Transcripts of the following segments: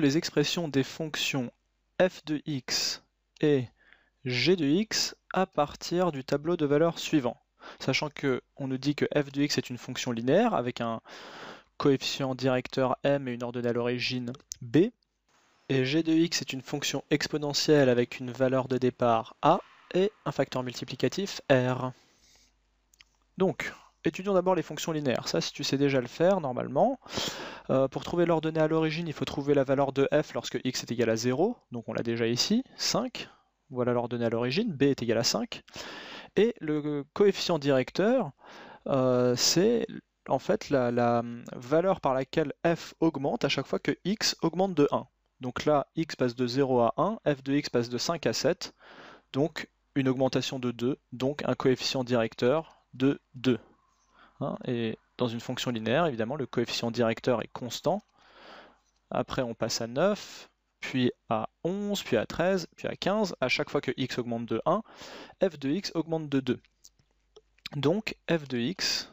les expressions des fonctions f de x et g de x à partir du tableau de valeurs suivant. Sachant que on nous dit que f de x est une fonction linéaire avec un coefficient directeur m et une ordonnée à l'origine b, et g de x est une fonction exponentielle avec une valeur de départ a et un facteur multiplicatif r. Donc, étudions d'abord les fonctions linéaires. Ça, si tu sais déjà le faire, normalement. Euh, pour trouver l'ordonnée à l'origine, il faut trouver la valeur de f lorsque x est égal à 0, donc on l'a déjà ici, 5, voilà l'ordonnée à l'origine, b est égal à 5. Et le coefficient directeur, euh, c'est en fait la, valeur par laquelle f augmente à chaque fois que x augmente de 1. Donc là, x passe de 0 à 1, f de x passe de 5 à 7, donc une augmentation de 2, donc un coefficient directeur de 2. Hein, et dans une fonction linéaire, évidemment, le coefficient directeur est constant. Après, on passe à 9, puis à 11, puis à 13, puis à 15. À chaque fois que x augmente de 1, f de x augmente de 2. Donc, f de x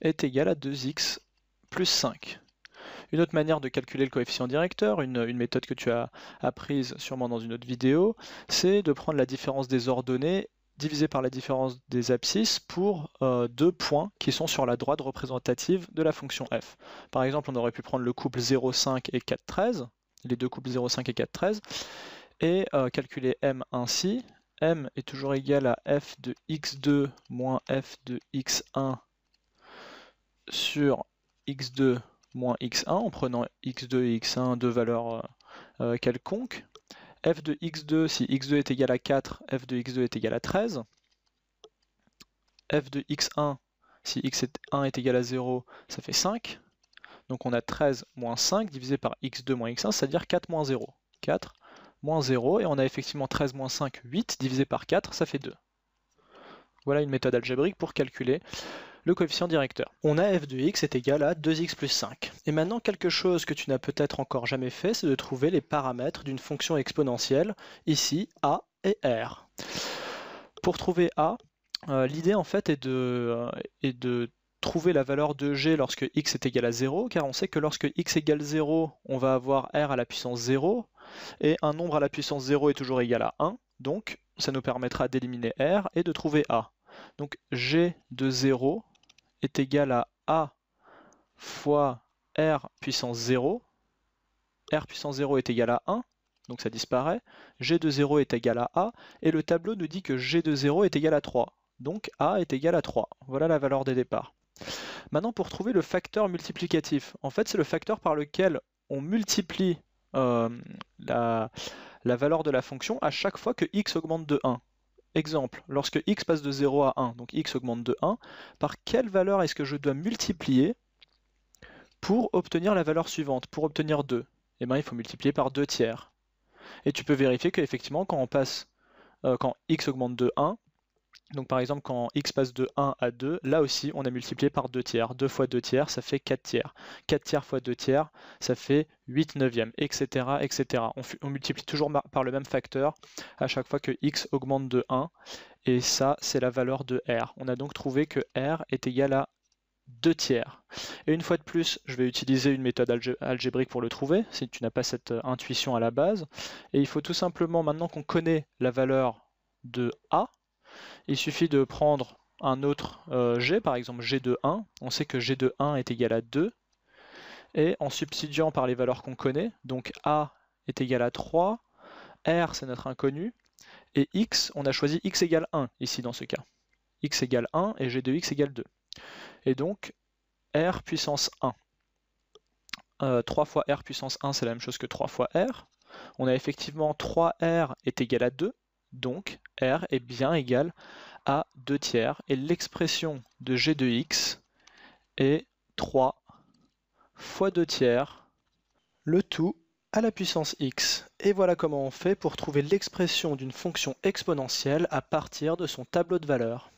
est égal à 2x plus 5. Une autre manière de calculer le coefficient directeur, une, une, méthode que tu as apprise sûrement dans une autre vidéo, c'est de prendre la différence des ordonnées divisé par la différence des abscisses pour euh, deux points qui sont sur la droite représentative de la fonction f. Par exemple, on aurait pu prendre le couple 0,5 et 4,13, les deux couples 0,5 et 4,13, et euh, calculer m ainsi. m est toujours égal à f de x2 moins f de x1 sur x2 moins x1, en prenant x2 et x1 deux valeurs euh, quelconques, f de x2, si x2 est égal à 4, f de x2 est égal à 13. f de x1, si x1 est égal à 0, ça fait 5. Donc on a 13 moins 5 divisé par x2 moins x1, c'est-à-dire 4 moins 0. 4 moins 0, et on a effectivement 13 moins 5, 8, divisé par 4, ça fait 2. Voilà une méthode algébrique pour calculer le coefficient directeur. On a f de x est égal à 2x plus 5. Et maintenant, quelque chose que tu n'as peut-être encore jamais fait, c'est de trouver les paramètres d'une fonction exponentielle, ici a et r. Pour trouver a, euh, l'idée en fait est de, euh, de trouver la valeur de g lorsque x est égal à 0, car on sait que lorsque x égale 0, on va avoir r à la puissance 0, et un nombre à la puissance 0 est toujours égal à 1, donc ça nous permettra d'éliminer r et de trouver a. Donc g de 0 est égal à a fois r puissance 0. r puissance 0 est égal à 1, donc ça disparaît. g de 0 est égal à a, et le tableau nous dit que g de 0 est égal à 3. Donc a est égal à 3. Voilà la valeur des départs. Maintenant, pour trouver le facteur multiplicatif, en fait, c'est le facteur par lequel on multiplie euh, la valeur de la fonction à chaque fois que x augmente de 1. Exemple, lorsque x passe de 0 à 1, donc x augmente de 1, par quelle valeur est-ce que je dois multiplier pour obtenir la valeur suivante, pour obtenir 2 Eh bien, il faut multiplier par 2 tiers. Et tu peux vérifier qu'effectivement, quand on passe, euh, quand x augmente de 1, donc par exemple, quand x passe de 1 à 2, là aussi, on a multiplié par 2 tiers. 2 fois 2 tiers, ça fait 4 tiers. 4 tiers fois 2 tiers, ça fait 8 neuvièmes, etc. etc. On, multiplie toujours par le même facteur à chaque fois que x augmente de 1. Et ça, c'est la valeur de r. On a donc trouvé que r est égal à 2 tiers. Et une fois de plus, je vais utiliser une méthode algébrique pour le trouver, si tu n'as pas cette euh, intuition à la base. Et il faut tout simplement, maintenant qu'on connaît la valeur de a, il suffit de prendre un autre euh, g, par exemple g de 1. On sait que g de 1 est égal à 2. Et en substituant par les valeurs qu'on connaît, donc a est égal à 3, r c'est notre inconnu, et x, on a choisi x égale 1 ici dans ce cas. x égale 1 et g de x égale 2. Et donc r puissance 1. 3 euh, fois r puissance 1, c'est la même chose que 3 fois r. On a effectivement 3r est égal à 2, donc R est bien égal à 2 tiers et l'expression de g de x est 3 fois 2 tiers, le tout à la puissance x. Et voilà comment on fait pour trouver l'expression d'une fonction exponentielle à partir de son tableau de valeurs.